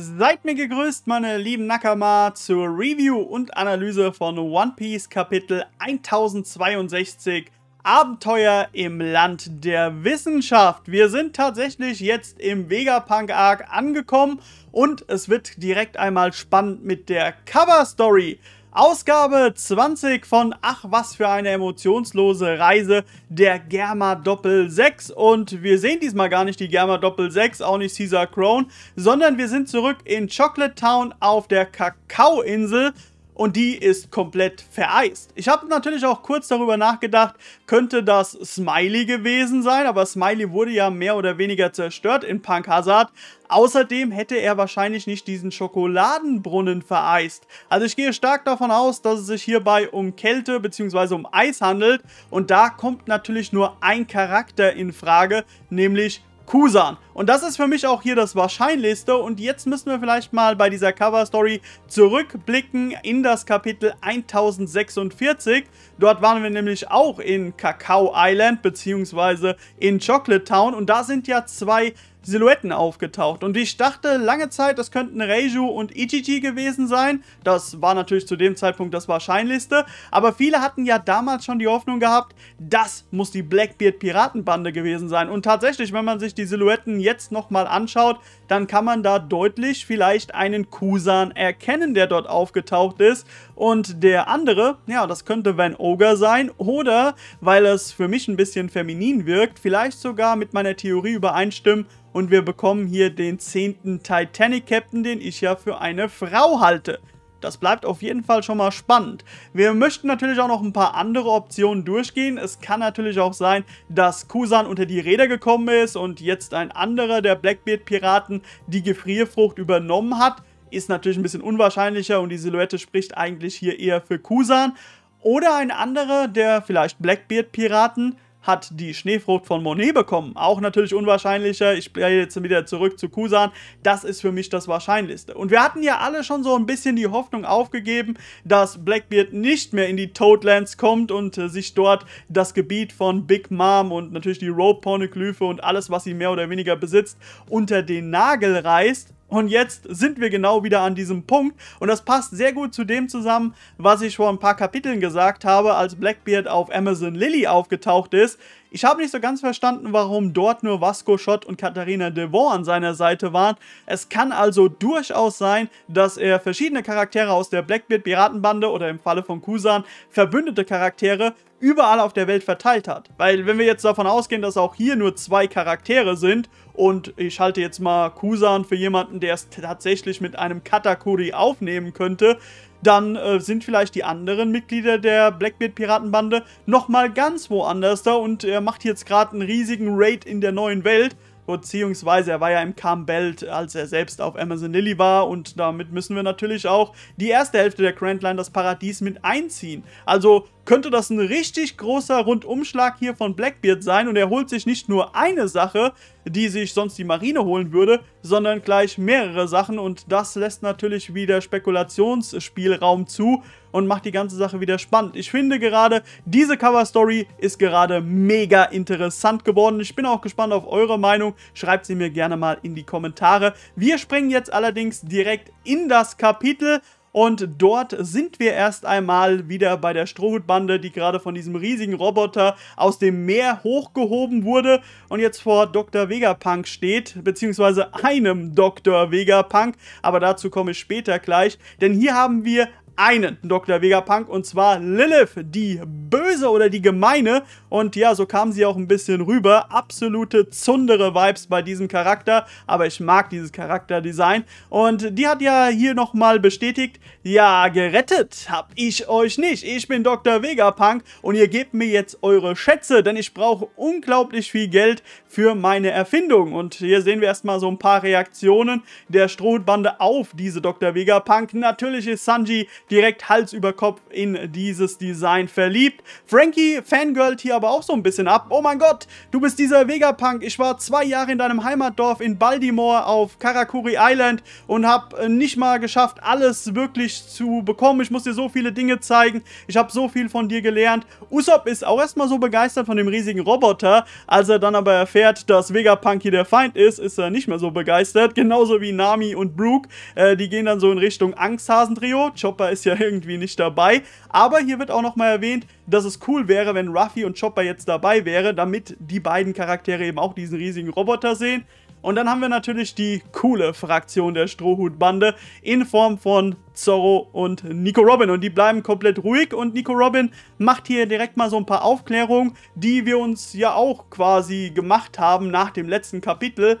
Seid mir gegrüßt, meine lieben Nakama, zur Review und Analyse von One Piece Kapitel 1062 Abenteuer im Land der Wissenschaft. Wir sind tatsächlich jetzt im Vegapunk Arc angekommen und es wird direkt einmal spannend mit der Cover Story. Ausgabe 20 von Ach was für eine emotionslose Reise der Germa Doppel 6 und wir sehen diesmal gar nicht die Germa Doppel 6, auch nicht Caesar Crown, sondern wir sind zurück in Chocolate Town auf der Kakaoinsel und die ist komplett vereist. Ich habe natürlich auch kurz darüber nachgedacht, könnte das Smiley gewesen sein, aber Smiley wurde ja mehr oder weniger zerstört in Punk Hazard. Außerdem hätte er wahrscheinlich nicht diesen Schokoladenbrunnen vereist. Also ich gehe stark davon aus, dass es sich hierbei um Kälte bzw. um Eis handelt und da kommt natürlich nur ein Charakter in Frage, nämlich Kusan. Und das ist für mich auch hier das Wahrscheinlichste. Und jetzt müssen wir vielleicht mal bei dieser Cover-Story zurückblicken in das Kapitel 1046. Dort waren wir nämlich auch in Kakao Island bzw. in Chocolate Town. Und da sind ja zwei Silhouetten aufgetaucht. Und ich dachte lange Zeit, das könnten Reiju und Ichiji gewesen sein. Das war natürlich zu dem Zeitpunkt das Wahrscheinlichste. Aber viele hatten ja damals schon die Hoffnung gehabt, das muss die Blackbeard-Piratenbande gewesen sein. Und tatsächlich, wenn man sich die Silhouetten jetzt jetzt nochmal anschaut, dann kann man da deutlich vielleicht einen Kusan erkennen, der dort aufgetaucht ist. Und der andere, ja, das könnte Van Ogre sein oder, weil es für mich ein bisschen feminin wirkt, vielleicht sogar mit meiner Theorie übereinstimmen, und wir bekommen hier den zehnten Titanic Captain, den ich ja für eine Frau halte. Das bleibt auf jeden Fall schon mal spannend. Wir möchten natürlich auch noch ein paar andere Optionen durchgehen. Es kann natürlich auch sein, dass Kusan unter die Räder gekommen ist und jetzt ein anderer der Blackbeard-Piraten die Gefrierfrucht übernommen hat. Ist natürlich ein bisschen unwahrscheinlicher und die Silhouette spricht eigentlich hier eher für Kusan. Oder ein anderer der vielleicht Blackbeard-Piraten hat die Schneefrucht von Monet bekommen. Auch natürlich unwahrscheinlicher. Ich gehe jetzt wieder zurück zu Kusan. Das ist für mich das Wahrscheinlichste. Und wir hatten ja alle schon so ein bisschen die Hoffnung aufgegeben, dass Blackbeard nicht mehr in die Toadlands kommt und äh, sich dort das Gebiet von Big Mom und natürlich die Rope Pornoglyphe und alles, was sie mehr oder weniger besitzt, unter den Nagel reißt. Und jetzt sind wir genau wieder an diesem Punkt und das passt sehr gut zu dem zusammen, was ich vor ein paar Kapiteln gesagt habe, als Blackbeard auf Amazon Lily aufgetaucht ist. Ich habe nicht so ganz verstanden, warum dort nur Vasco Schott und Katharina Devon an seiner Seite waren. Es kann also durchaus sein, dass er verschiedene Charaktere aus der Blackbeard Piratenbande oder im Falle von Kusan verbündete Charaktere überall auf der Welt verteilt hat. Weil wenn wir jetzt davon ausgehen, dass auch hier nur zwei Charaktere sind und ich halte jetzt mal Kusan für jemanden, der es tatsächlich mit einem Katakuri aufnehmen könnte, dann äh, sind vielleicht die anderen Mitglieder der Blackbeard-Piratenbande nochmal ganz woanders da und er macht jetzt gerade einen riesigen Raid in der neuen Welt Beziehungsweise er war ja im Belt, als er selbst auf Amazon Lily war. Und damit müssen wir natürlich auch die erste Hälfte der Grand Line, das Paradies, mit einziehen. Also könnte das ein richtig großer Rundumschlag hier von Blackbeard sein und er holt sich nicht nur eine Sache, die sich sonst die Marine holen würde, sondern gleich mehrere Sachen und das lässt natürlich wieder Spekulationsspielraum zu, und macht die ganze Sache wieder spannend. Ich finde gerade, diese Cover-Story ist gerade mega interessant geworden. Ich bin auch gespannt auf eure Meinung. Schreibt sie mir gerne mal in die Kommentare. Wir springen jetzt allerdings direkt in das Kapitel. Und dort sind wir erst einmal wieder bei der Strohhutbande, die gerade von diesem riesigen Roboter aus dem Meer hochgehoben wurde und jetzt vor Dr. Vegapunk steht, beziehungsweise einem Dr. Vegapunk, aber dazu komme ich später gleich, denn hier haben wir einen Dr. Vegapunk und zwar Lilith, die Böse oder die Gemeine. Und ja, so kam sie auch ein bisschen rüber. Absolute zundere Vibes bei diesem Charakter, aber ich mag dieses Charakterdesign. Und die hat ja hier nochmal bestätigt, ja, gerettet hab ich euch nicht. Ich bin Dr. Vegapunk und ihr gebt mir jetzt eure Schätze, denn ich brauche unglaublich viel Geld für meine Erfindung. Und hier sehen wir erstmal so ein paar Reaktionen der Strohbande auf diese Dr. Vegapunk. Natürlich ist Sanji direkt Hals über Kopf in dieses Design verliebt. Frankie fangirlt hier aber auch so ein bisschen ab. Oh mein Gott, du bist dieser Vegapunk. Ich war zwei Jahre in deinem Heimatdorf in Baltimore auf Karakuri Island und habe äh, nicht mal geschafft, alles wirklich zu bekommen. Ich muss dir so viele Dinge zeigen. Ich habe so viel von dir gelernt. Usopp ist auch erstmal so begeistert von dem riesigen Roboter. Als er dann aber erfährt, dass Vegapunk hier der Feind ist, ist er nicht mehr so begeistert. Genauso wie Nami und Brooke. Äh, die gehen dann so in Richtung Angsthasen-Trio. Chopper ist ist ja irgendwie nicht dabei. Aber hier wird auch nochmal erwähnt, dass es cool wäre, wenn Ruffy und Chopper jetzt dabei wären, damit die beiden Charaktere eben auch diesen riesigen Roboter sehen. Und dann haben wir natürlich die coole Fraktion der Strohhutbande in Form von Zorro und Nico Robin. Und die bleiben komplett ruhig und Nico Robin macht hier direkt mal so ein paar Aufklärungen, die wir uns ja auch quasi gemacht haben nach dem letzten Kapitel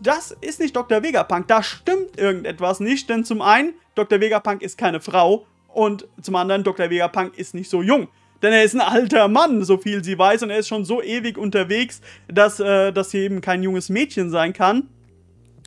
das ist nicht Dr. Vegapunk. Da stimmt irgendetwas nicht, denn zum einen, Dr. Vegapunk ist keine Frau und zum anderen, Dr. Vegapunk ist nicht so jung. Denn er ist ein alter Mann, so viel sie weiß, und er ist schon so ewig unterwegs, dass äh, das hier eben kein junges Mädchen sein kann.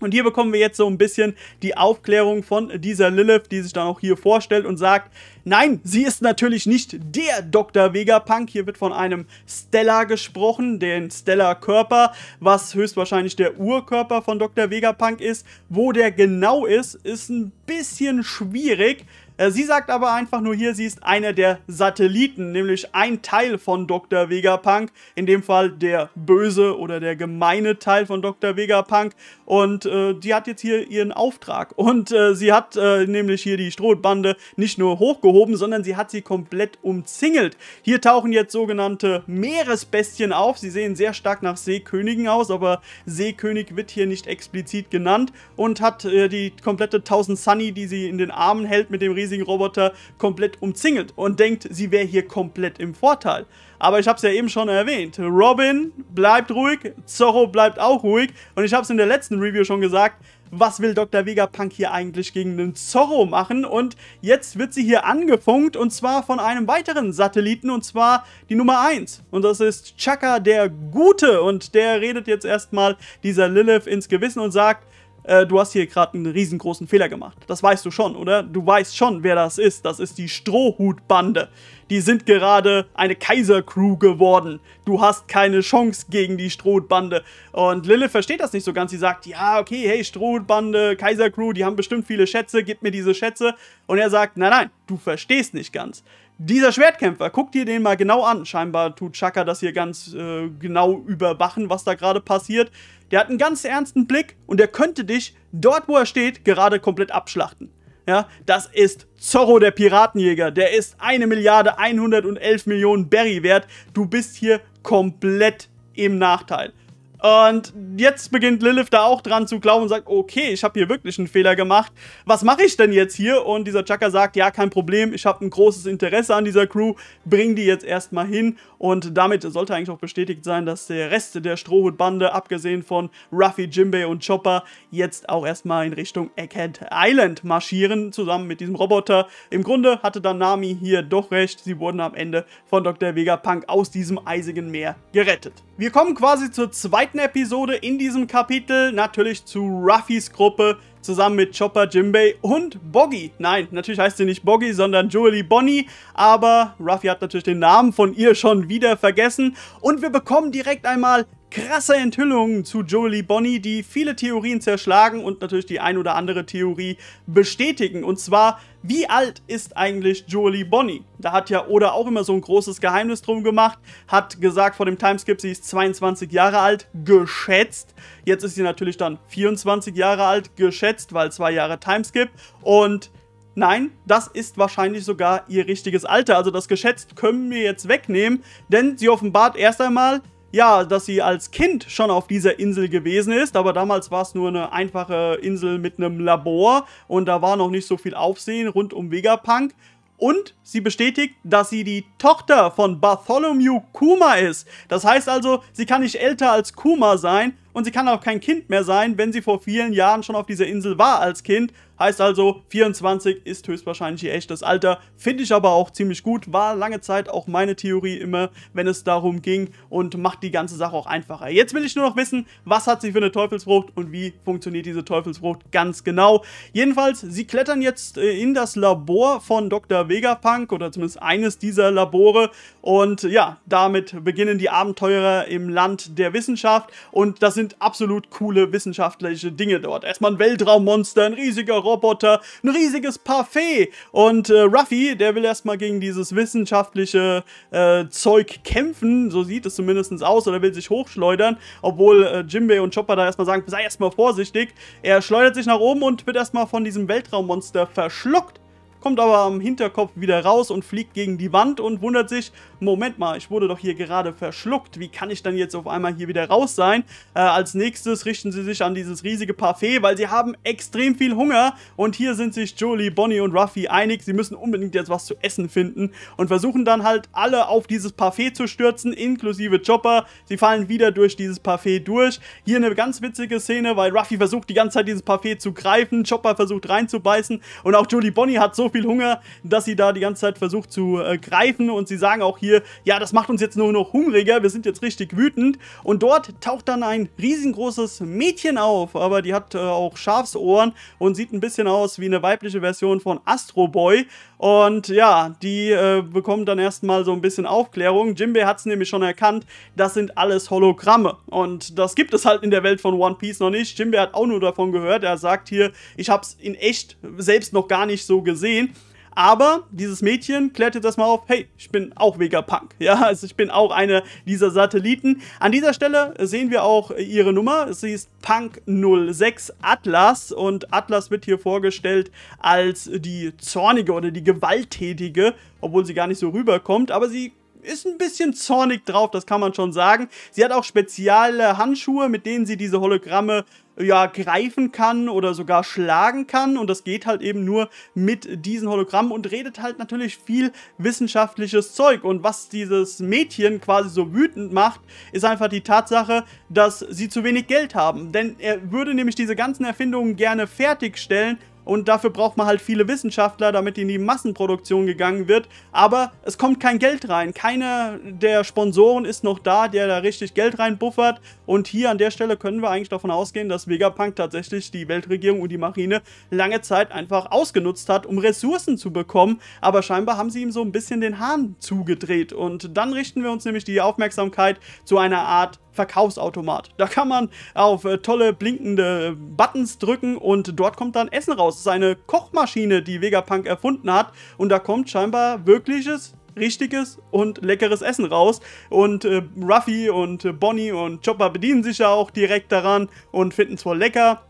Und hier bekommen wir jetzt so ein bisschen die Aufklärung von dieser Lilith, die sich dann auch hier vorstellt und sagt, nein, sie ist natürlich nicht der Dr. Vegapunk. Hier wird von einem Stella gesprochen, den stella körper was höchstwahrscheinlich der Urkörper von Dr. Vegapunk ist. Wo der genau ist, ist ein bisschen schwierig. Äh, sie sagt aber einfach nur hier, sie ist einer der Satelliten, nämlich ein Teil von Dr. Vegapunk, in dem Fall der böse oder der gemeine Teil von Dr. Vegapunk und äh, die hat jetzt hier ihren Auftrag und äh, sie hat äh, nämlich hier die Strohbande nicht nur hochgehoben, sondern sie hat sie komplett umzingelt. Hier tauchen jetzt sogenannte Meeresbestien auf, sie sehen sehr stark nach Seekönigen aus, aber Seekönig wird hier nicht explizit genannt und hat äh, die komplette 1000 Sunny, die sie in den Armen hält mit dem riesigen riesigen Roboter komplett umzingelt und denkt, sie wäre hier komplett im Vorteil. Aber ich habe es ja eben schon erwähnt. Robin bleibt ruhig, Zorro bleibt auch ruhig. Und ich habe es in der letzten Review schon gesagt, was will Dr. Vegapunk hier eigentlich gegen den Zorro machen? Und jetzt wird sie hier angefunkt und zwar von einem weiteren Satelliten und zwar die Nummer 1. Und das ist Chaka der Gute und der redet jetzt erstmal dieser Lilith ins Gewissen und sagt, äh, du hast hier gerade einen riesengroßen Fehler gemacht. Das weißt du schon, oder? Du weißt schon, wer das ist. Das ist die Strohhutbande. Die sind gerade eine Kaisercrew geworden. Du hast keine Chance gegen die Strohhutbande. Und Lilith versteht das nicht so ganz. Sie sagt, ja, okay, hey, Strohhutbande, Kaisercrew, die haben bestimmt viele Schätze, gib mir diese Schätze. Und er sagt, nein, nein, du verstehst nicht ganz dieser Schwertkämpfer, guck dir den mal genau an. Scheinbar tut Chaka das hier ganz äh, genau überwachen, was da gerade passiert. Der hat einen ganz ernsten Blick und der könnte dich dort, wo er steht, gerade komplett abschlachten. Ja, das ist Zorro, der Piratenjäger. Der ist 1 Milliarde 111 Millionen Berry wert. Du bist hier komplett im Nachteil. Und jetzt beginnt Lilith da auch dran zu glauben und sagt, okay, ich habe hier wirklich einen Fehler gemacht. Was mache ich denn jetzt hier? Und dieser Chaka sagt, ja, kein Problem, ich habe ein großes Interesse an dieser Crew, bring die jetzt erstmal hin. Und damit sollte eigentlich auch bestätigt sein, dass der Rest der Strohhutbande, abgesehen von Ruffy, Jimbei und Chopper, jetzt auch erstmal in Richtung Egghead Island marschieren, zusammen mit diesem Roboter. Im Grunde hatte dann Nami hier doch recht, sie wurden am Ende von Dr. Vegapunk aus diesem eisigen Meer gerettet. Wir kommen quasi zur zweiten zweiten Episode in diesem Kapitel, natürlich zu Ruffys Gruppe, zusammen mit Chopper, Jimbei und Boggy. Nein, natürlich heißt sie nicht Boggy, sondern Julie Bonnie, aber Ruffy hat natürlich den Namen von ihr schon wieder vergessen. Und wir bekommen direkt einmal krasse Enthüllungen zu Jolie Bonnie, die viele Theorien zerschlagen und natürlich die ein oder andere Theorie bestätigen. Und zwar, wie alt ist eigentlich Jolie Bonnie? Da hat ja Oda auch immer so ein großes Geheimnis drum gemacht, hat gesagt vor dem Timeskip, sie ist 22 Jahre alt, geschätzt. Jetzt ist sie natürlich dann 24 Jahre alt, geschätzt, weil zwei Jahre Timeskip. Und Nein, das ist wahrscheinlich sogar ihr richtiges Alter. Also das geschätzt können wir jetzt wegnehmen, denn sie offenbart erst einmal, ja, dass sie als Kind schon auf dieser Insel gewesen ist, aber damals war es nur eine einfache Insel mit einem Labor und da war noch nicht so viel Aufsehen rund um Vegapunk. Und sie bestätigt, dass sie die Tochter von Bartholomew Kuma ist. Das heißt also, sie kann nicht älter als Kuma sein und sie kann auch kein Kind mehr sein, wenn sie vor vielen Jahren schon auf dieser Insel war als Kind Heißt also, 24 ist höchstwahrscheinlich ihr echtes Alter. Finde ich aber auch ziemlich gut. War lange Zeit auch meine Theorie immer, wenn es darum ging und macht die ganze Sache auch einfacher. Jetzt will ich nur noch wissen, was hat sie für eine Teufelsfrucht und wie funktioniert diese Teufelsfrucht ganz genau. Jedenfalls, sie klettern jetzt äh, in das Labor von Dr. Vegapunk oder zumindest eines dieser Labore und ja, damit beginnen die Abenteurer im Land der Wissenschaft und das sind absolut coole wissenschaftliche Dinge dort. Erstmal ein Weltraummonster, ein riesiger Roboter, ein riesiges Parfait. Und äh, Ruffy, der will erstmal gegen dieses wissenschaftliche äh, Zeug kämpfen, so sieht es zumindest aus, oder will sich hochschleudern, obwohl äh, Jimbei und Chopper da erstmal sagen, sei erstmal vorsichtig. Er schleudert sich nach oben und wird erstmal von diesem Weltraummonster verschluckt kommt aber am Hinterkopf wieder raus und fliegt gegen die Wand und wundert sich, Moment mal, ich wurde doch hier gerade verschluckt, wie kann ich dann jetzt auf einmal hier wieder raus sein? Äh, als nächstes richten sie sich an dieses riesige Parfait, weil sie haben extrem viel Hunger und hier sind sich Jolie, Bonnie und Ruffy einig, sie müssen unbedingt jetzt was zu essen finden und versuchen dann halt alle auf dieses Parfait zu stürzen, inklusive Chopper. Sie fallen wieder durch dieses Parfait durch. Hier eine ganz witzige Szene, weil Ruffy versucht die ganze Zeit dieses Parfait zu greifen, Chopper versucht reinzubeißen und auch Jolie Bonnie hat so viel Hunger, dass sie da die ganze Zeit versucht zu äh, greifen. Und sie sagen auch hier, ja, das macht uns jetzt nur noch hungriger, wir sind jetzt richtig wütend. Und dort taucht dann ein riesengroßes Mädchen auf, aber die hat äh, auch Schafsohren und sieht ein bisschen aus wie eine weibliche Version von Astro Boy. Und ja, die äh, bekommen dann erstmal so ein bisschen Aufklärung. Jimbe hat es nämlich schon erkannt, das sind alles Hologramme. Und das gibt es halt in der Welt von One Piece noch nicht. Jimbe hat auch nur davon gehört. Er sagt hier, ich habe es in echt selbst noch gar nicht so gesehen gehen. Aber dieses Mädchen klärte das mal auf, hey, ich bin auch Vegapunk. Ja, also ich bin auch einer dieser Satelliten. An dieser Stelle sehen wir auch ihre Nummer. Sie ist Punk 06 Atlas und Atlas wird hier vorgestellt als die zornige oder die gewalttätige, obwohl sie gar nicht so rüberkommt. Aber sie ist ein bisschen zornig drauf, das kann man schon sagen. Sie hat auch spezielle Handschuhe, mit denen sie diese Hologramme ja greifen kann oder sogar schlagen kann und das geht halt eben nur mit diesen Hologrammen und redet halt natürlich viel wissenschaftliches Zeug und was dieses Mädchen quasi so wütend macht, ist einfach die Tatsache, dass sie zu wenig Geld haben, denn er würde nämlich diese ganzen Erfindungen gerne fertigstellen, und dafür braucht man halt viele Wissenschaftler, damit in die Massenproduktion gegangen wird. Aber es kommt kein Geld rein. Keiner der Sponsoren ist noch da, der da richtig Geld reinbuffert. Und hier an der Stelle können wir eigentlich davon ausgehen, dass Vegapunk tatsächlich die Weltregierung und die Marine lange Zeit einfach ausgenutzt hat, um Ressourcen zu bekommen. Aber scheinbar haben sie ihm so ein bisschen den Hahn zugedreht. Und dann richten wir uns nämlich die Aufmerksamkeit zu einer Art Verkaufsautomat. Da kann man auf äh, tolle blinkende Buttons drücken und dort kommt dann Essen raus. Das ist eine Kochmaschine, die Vegapunk erfunden hat und da kommt scheinbar wirkliches richtiges und leckeres Essen raus. Und äh, Ruffy und äh, Bonnie und Chopper bedienen sich ja auch direkt daran und finden es wohl lecker.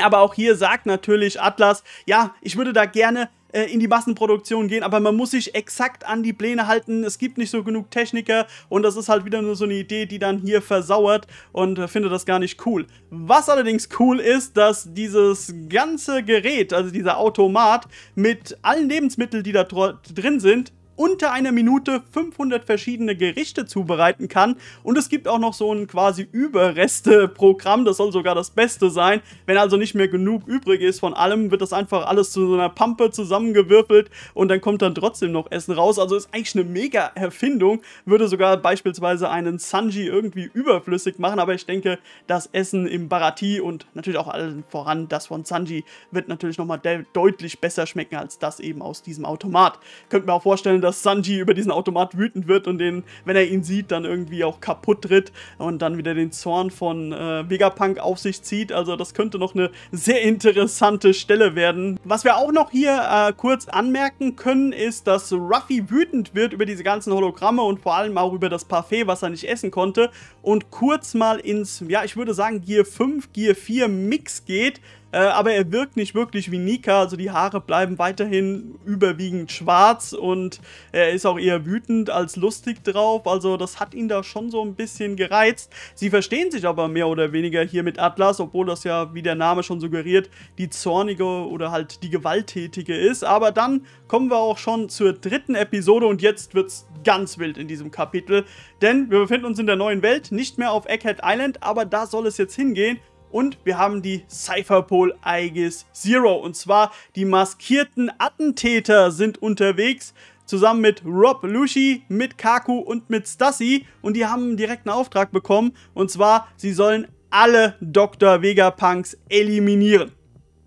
Aber auch hier sagt natürlich Atlas, ja, ich würde da gerne äh, in die Massenproduktion gehen, aber man muss sich exakt an die Pläne halten. Es gibt nicht so genug Techniker und das ist halt wieder nur so eine Idee, die dann hier versauert und äh, finde das gar nicht cool. Was allerdings cool ist, dass dieses ganze Gerät, also dieser Automat, mit allen Lebensmitteln, die da drin sind, unter einer Minute 500 verschiedene Gerichte zubereiten kann. Und es gibt auch noch so ein quasi Überreste-Programm, das soll sogar das Beste sein. Wenn also nicht mehr genug übrig ist von allem, wird das einfach alles zu so einer Pampe zusammengewürfelt und dann kommt dann trotzdem noch Essen raus. Also ist eigentlich eine mega Erfindung, würde sogar beispielsweise einen Sanji irgendwie überflüssig machen, aber ich denke, das Essen im Barati und natürlich auch allen voran das von Sanji wird natürlich nochmal deutlich besser schmecken als das eben aus diesem Automat. Könnt mir auch vorstellen, dass dass Sanji über diesen Automat wütend wird und den, wenn er ihn sieht, dann irgendwie auch kaputt tritt und dann wieder den Zorn von äh, Vegapunk auf sich zieht. Also das könnte noch eine sehr interessante Stelle werden. Was wir auch noch hier äh, kurz anmerken können, ist, dass Ruffy wütend wird über diese ganzen Hologramme und vor allem auch über das Parfait, was er nicht essen konnte und kurz mal ins, ja ich würde sagen Gear 5, Gear 4 Mix geht, äh, aber er wirkt nicht wirklich wie Nika, also die Haare bleiben weiterhin überwiegend schwarz und er ist auch eher wütend als lustig drauf, also das hat ihn da schon so ein bisschen gereizt. Sie verstehen sich aber mehr oder weniger hier mit Atlas, obwohl das ja, wie der Name schon suggeriert, die zornige oder halt die gewalttätige ist. Aber dann kommen wir auch schon zur dritten Episode und jetzt wird es ganz wild in diesem Kapitel, denn wir befinden uns in der neuen Welt, nicht mehr auf Egghead Island, aber da soll es jetzt hingehen. Und wir haben die Cypherpol Aegis Zero. Und zwar die maskierten Attentäter sind unterwegs zusammen mit Rob Lucy, mit Kaku und mit Stassi. Und die haben einen direkten Auftrag bekommen. Und zwar, sie sollen alle Dr. Vegapunks eliminieren.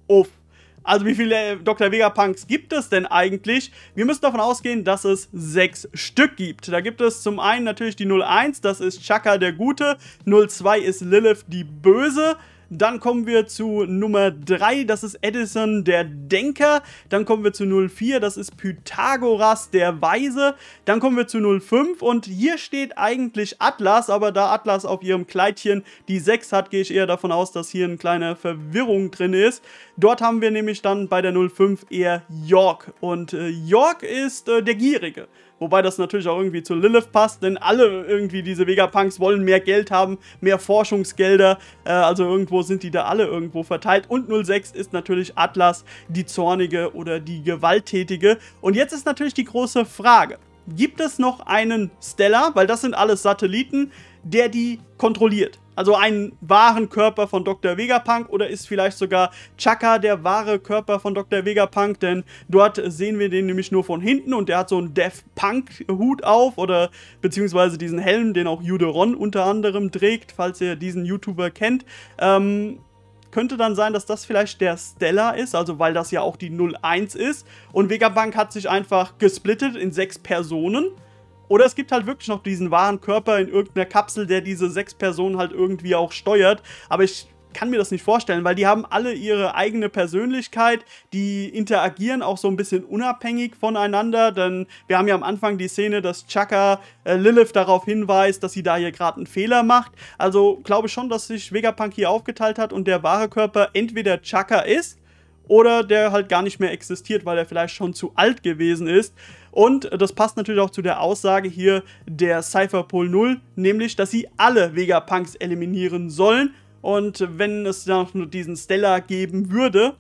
Uff. Also wie viele äh, Dr. Vegapunks gibt es denn eigentlich? Wir müssen davon ausgehen, dass es sechs Stück gibt. Da gibt es zum einen natürlich die 01, das ist Chaka der Gute. 02 ist Lilith die Böse. Dann kommen wir zu Nummer 3, das ist Edison, der Denker. Dann kommen wir zu 04, das ist Pythagoras, der Weise. Dann kommen wir zu 05 und hier steht eigentlich Atlas, aber da Atlas auf ihrem Kleidchen die 6 hat, gehe ich eher davon aus, dass hier eine kleine Verwirrung drin ist. Dort haben wir nämlich dann bei der 05 eher York und äh, York ist äh, der Gierige. Wobei das natürlich auch irgendwie zu Lilith passt, denn alle irgendwie diese Vegapunks wollen mehr Geld haben, mehr Forschungsgelder. Äh, also irgendwo sind die da alle irgendwo verteilt. Und 06 ist natürlich Atlas, die Zornige oder die Gewalttätige. Und jetzt ist natürlich die große Frage. Gibt es noch einen Stellar, weil das sind alles Satelliten, der die kontrolliert? also einen wahren Körper von Dr. Vegapunk oder ist vielleicht sogar Chaka der wahre Körper von Dr. Vegapunk, denn dort sehen wir den nämlich nur von hinten und der hat so einen Death Punk Hut auf oder beziehungsweise diesen Helm, den auch Juderon unter anderem trägt, falls ihr diesen YouTuber kennt. Ähm, könnte dann sein, dass das vielleicht der Stella ist, also weil das ja auch die 01 ist und Vegapunk hat sich einfach gesplittet in sechs Personen oder es gibt halt wirklich noch diesen wahren Körper in irgendeiner Kapsel, der diese sechs Personen halt irgendwie auch steuert. Aber ich kann mir das nicht vorstellen, weil die haben alle ihre eigene Persönlichkeit, die interagieren auch so ein bisschen unabhängig voneinander, denn wir haben ja am Anfang die Szene, dass Chaka äh, Lilith darauf hinweist, dass sie da hier gerade einen Fehler macht. Also glaube ich schon, dass sich Vegapunk hier aufgeteilt hat und der wahre Körper entweder Chaka ist oder der halt gar nicht mehr existiert, weil er vielleicht schon zu alt gewesen ist. Und das passt natürlich auch zu der Aussage hier der Cypherpol 0, nämlich, dass sie alle Vegapunks eliminieren sollen. Und wenn es dann noch diesen Stella geben würde,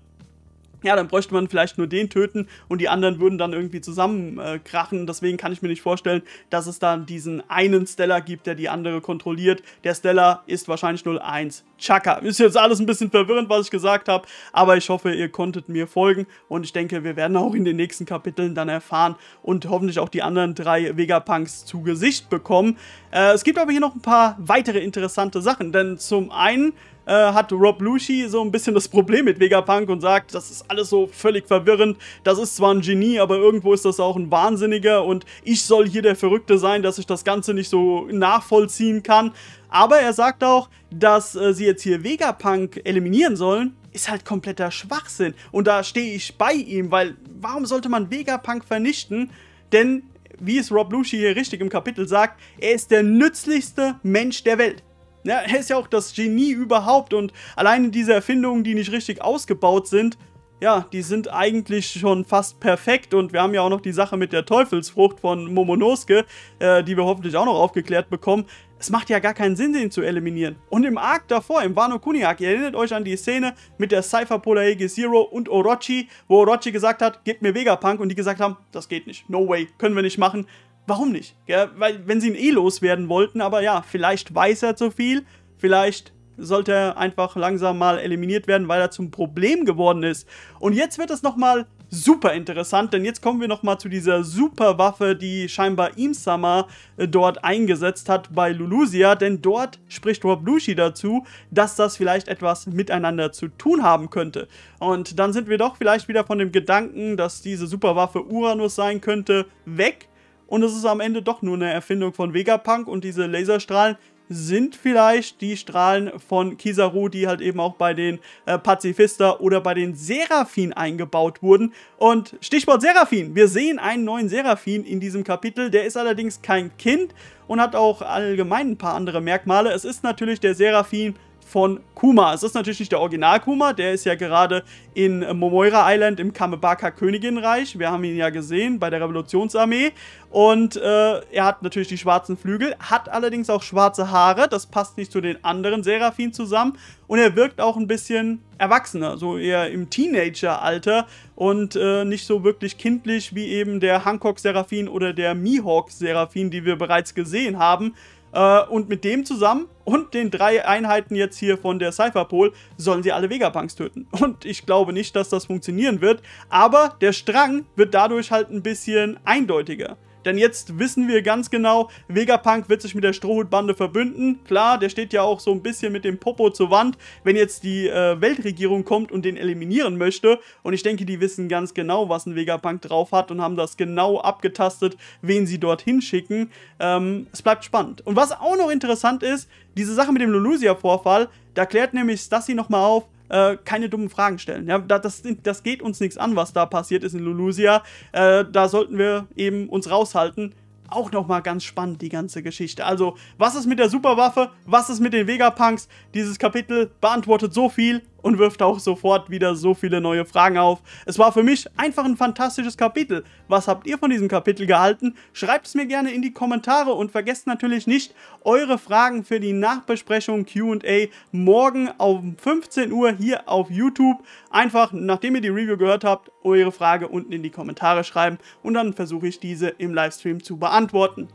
ja, dann bräuchte man vielleicht nur den töten und die anderen würden dann irgendwie zusammenkrachen. Äh, Deswegen kann ich mir nicht vorstellen, dass es dann diesen einen Stella gibt, der die andere kontrolliert. Der Stella ist wahrscheinlich 01 Chaka. Ist jetzt alles ein bisschen verwirrend, was ich gesagt habe, aber ich hoffe, ihr konntet mir folgen und ich denke, wir werden auch in den nächsten Kapiteln dann erfahren und hoffentlich auch die anderen drei Vegapunks zu Gesicht bekommen. Äh, es gibt aber hier noch ein paar weitere interessante Sachen, denn zum einen äh, hat Rob Lucci so ein bisschen das Problem mit Vegapunk und sagt, das ist alles so völlig verwirrend. Das ist zwar ein Genie, aber irgendwo ist das auch ein Wahnsinniger und ich soll hier der Verrückte sein, dass ich das Ganze nicht so nachvollziehen kann. Aber er sagt auch, dass äh, sie jetzt hier Vegapunk eliminieren sollen, ist halt kompletter Schwachsinn. Und da stehe ich bei ihm, weil warum sollte man Vegapunk vernichten? Denn, wie es Rob Lucci hier richtig im Kapitel sagt, er ist der nützlichste Mensch der Welt. Ja, er ist ja auch das Genie überhaupt und alleine diese Erfindungen, die nicht richtig ausgebaut sind, ja, die sind eigentlich schon fast perfekt und wir haben ja auch noch die Sache mit der Teufelsfrucht von Momonosuke, äh, die wir hoffentlich auch noch aufgeklärt bekommen. Es macht ja gar keinen Sinn, den zu eliminieren. Und im Arc davor, im Wano Kuni Arc, ihr erinnert euch an die Szene mit der Cypher Polaege Zero und Orochi, wo Orochi gesagt hat, gebt mir Vegapunk und die gesagt haben, das geht nicht, no way, können wir nicht machen warum nicht? Ja, weil, wenn sie ihn eh loswerden wollten, aber ja, vielleicht weiß er zu viel, vielleicht sollte er einfach langsam mal eliminiert werden, weil er zum Problem geworden ist. Und jetzt wird es nochmal super interessant, denn jetzt kommen wir nochmal zu dieser super Waffe, die scheinbar Imsama äh, dort eingesetzt hat bei Lulusia, denn dort spricht Rob Lushi dazu, dass das vielleicht etwas miteinander zu tun haben könnte. Und dann sind wir doch vielleicht wieder von dem Gedanken, dass diese Superwaffe Uranus sein könnte, weg und es ist am Ende doch nur eine Erfindung von Vegapunk und diese Laserstrahlen sind vielleicht die Strahlen von Kizaru, die halt eben auch bei den äh, Pazifister oder bei den Seraphin eingebaut wurden. Und Stichwort Seraphin. Wir sehen einen neuen Seraphin in diesem Kapitel. Der ist allerdings kein Kind und hat auch allgemein ein paar andere Merkmale. Es ist natürlich der Seraphin von Kuma. Es ist natürlich nicht der Original Kuma, der ist ja gerade in Momoira Island im Kamebaka Königinreich. Wir haben ihn ja gesehen bei der Revolutionsarmee. Und äh, er hat natürlich die schwarzen Flügel, hat allerdings auch schwarze Haare. Das passt nicht zu den anderen Seraphin zusammen. Und er wirkt auch ein bisschen erwachsener, so eher im Teenageralter und äh, nicht so wirklich kindlich wie eben der Hancock Seraphin oder der Mihawk Seraphin, die wir bereits gesehen haben. Äh, und mit dem zusammen und den drei Einheiten jetzt hier von der Cypherpol sollen sie alle Vegapunks töten. Und ich glaube nicht, dass das funktionieren wird, aber der Strang wird dadurch halt ein bisschen eindeutiger denn jetzt wissen wir ganz genau, Vegapunk wird sich mit der Strohhutbande verbünden. Klar, der steht ja auch so ein bisschen mit dem Popo zur Wand, wenn jetzt die äh, Weltregierung kommt und den eliminieren möchte. Und ich denke, die wissen ganz genau, was ein Vegapunk drauf hat und haben das genau abgetastet, wen sie dorthin schicken. Ähm, es bleibt spannend. Und was auch noch interessant ist, diese Sache mit dem Lulusia-Vorfall, da klärt nämlich Stassi nochmal auf, äh, keine dummen Fragen stellen. Ja, das, das geht uns nichts an, was da passiert ist in Lulusia. Äh, da sollten wir eben uns raushalten. Auch nochmal ganz spannend, die ganze Geschichte. Also, was ist mit der Superwaffe? Was ist mit den Vegapunks? Dieses Kapitel beantwortet so viel und wirft auch sofort wieder so viele neue Fragen auf. Es war für mich einfach ein fantastisches Kapitel. Was habt ihr von diesem Kapitel gehalten? Schreibt es mir gerne in die Kommentare und vergesst natürlich nicht, eure Fragen für die Nachbesprechung Q&A morgen um 15 Uhr hier auf YouTube. Einfach, nachdem ihr die Review gehört habt, eure Frage unten in die Kommentare schreiben und dann versuche ich diese im Livestream zu beantworten.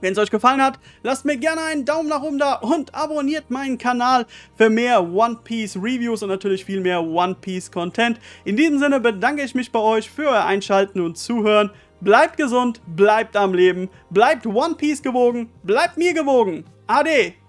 Wenn es euch gefallen hat, lasst mir gerne einen Daumen nach oben da und abonniert meinen Kanal für mehr One Piece Reviews und natürlich viel mehr One Piece Content. In diesem Sinne bedanke ich mich bei euch für euer Einschalten und Zuhören. Bleibt gesund, bleibt am Leben, bleibt One Piece gewogen, bleibt mir gewogen. Ade!